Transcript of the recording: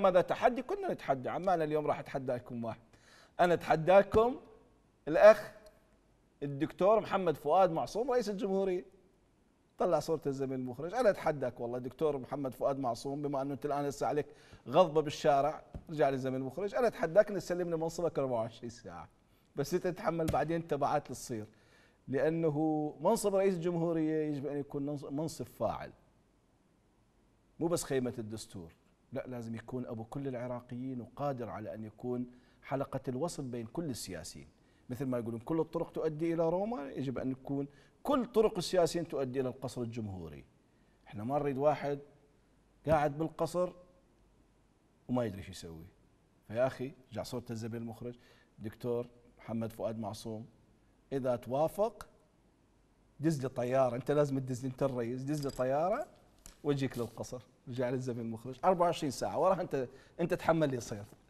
ماذا تحدي كنا نتحدى عما انا اليوم راح اتحداكم واحد انا اتحداكم الاخ الدكتور محمد فؤاد معصوم رئيس الجمهوريه طلع صورة الزميل المخرج أنا أتحداك والله دكتور محمد فؤاد معصوم بما أنه أنت الآن لسه عليك غضبة بالشارع رجع للزميل المخرج أنا أتحداك تسلمني منصبك 24 ساعة بس أنت تتحمل بعدين تبعات تصير لأنه منصب رئيس الجمهورية يجب أن يكون منصب فاعل مو بس خيمة الدستور لا لازم يكون أبو كل العراقيين وقادر على أن يكون حلقة الوصل بين كل السياسيين مثل ما يقولون كل الطرق تؤدي إلى روما يجب أن يكون كل طرق السياسيين تؤدي إلى القصر الجمهوري احنا ما نريد واحد قاعد بالقصر وما يدري شو يسوي فيا أخي رجع صورة الزبير المخرج دكتور محمد فؤاد معصوم إذا توافق دز لي طيارة أنت لازم تدز أنت الرئيس دز لي طيارة واجيك للقصر رجع للزميل المخرج 24 ساعه وراح انت انت تحمل لي صيد